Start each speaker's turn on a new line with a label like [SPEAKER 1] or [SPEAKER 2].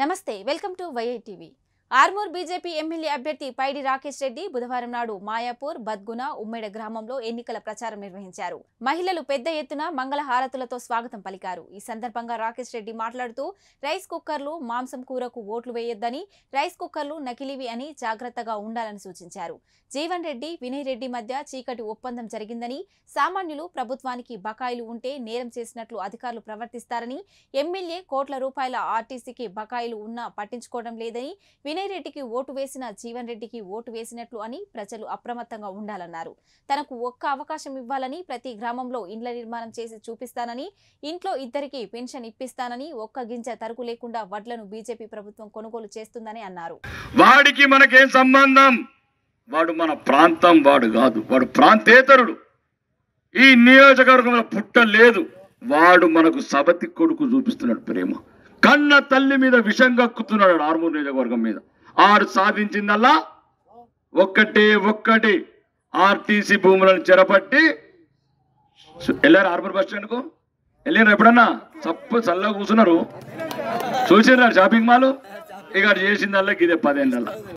[SPEAKER 1] నమస్తే welcome to YITV Armoor BJP MLA అభ్యర్థి పైడి రాకేష్ రెడ్డి బుధవారం నాడు మాయాపూర్ బద్గున ఉమ్మేడ గ్రామంలో ఎన్నికల ప్రచారం నిర్వహించారు మహిళలు పెద్ద ఎత్తున మంగళ హారతులతో స్వాగతం పలికారు ఈ సందర్భంగా రాకేష్ రెడ్డి మాట్లాడుతూ రైస్ కుక్కర్లు మాంసం కూరకు ఓట్లు వేయొద్దని రైస్ కుక్కర్లు నకిలివి అని జాగ్రత్తగా ఉండాలని సూచించారు జీవన్ రెడ్డి వినయ్ రెడ్డి మధ్య చీకటి ఒప్పందం జరిగిందని సామాన్యులు ప్రభుత్వానికి బకాయిలు ఉంటే నేరం చేసినట్లు అధికారులు ప్రవర్తిస్తారని ఎమ్మెల్యే కోట్ల రూపాయల ఆర్టీసీకి బకాయిలు ఉన్నా పట్టించుకోవడం లేదని వినయ్ రెడ్డికి ఓటు వేసిన జీవన్ రెడ్డికి ఓటు వేసినట్లు అని ప్రజలు అప్రమత్తంగా ఉండాలన్నారు తనకు ఒక్క అవకాశం ఇవ్వాలని ప్రతి గ్రామంలో ఇండ్ల నిర్మాణం చేసి చూపిస్తానని ఇంట్లో ఇద్దరికి పెన్షన్ ఇప్పిస్తానని ఒక్క గింజ తరుకు లేకుండా వడ్లను బీజేపీ ప్రభుత్వం కొనుగోలు చేస్తుందని అన్నారు
[SPEAKER 2] వాడికి మనకేం సంబంధం వాడు మన ప్రాంతం వాడు కాదు వాడు ప్రాంతేతరుడు ఈ నియోజకవర్గంలో పుట్టలేదు వాడు మనకు సబతి కొడుకు చూపిస్తున్నాడు ప్రేమ కన్న తల్లి మీద విషం కక్కుతున్నాడు ఆర్మూర్ నియోజకవర్గం మీద ఆరు సాధించిందల్లా ఒక్కటే ఒక్కటి ఆర్టీసీ భూములను చెరపట్టి వెళ్ళారు ఆర్మూర్ బస్ స్టాండ్కు వెళ్ళారు ఎప్పుడన్నా చప్పు చల్లగా కూర్చున్నారు చూసినారు షాపింగ్ మాల్ ఇక చేసిందల్లా ఇదే పదేళ్ళ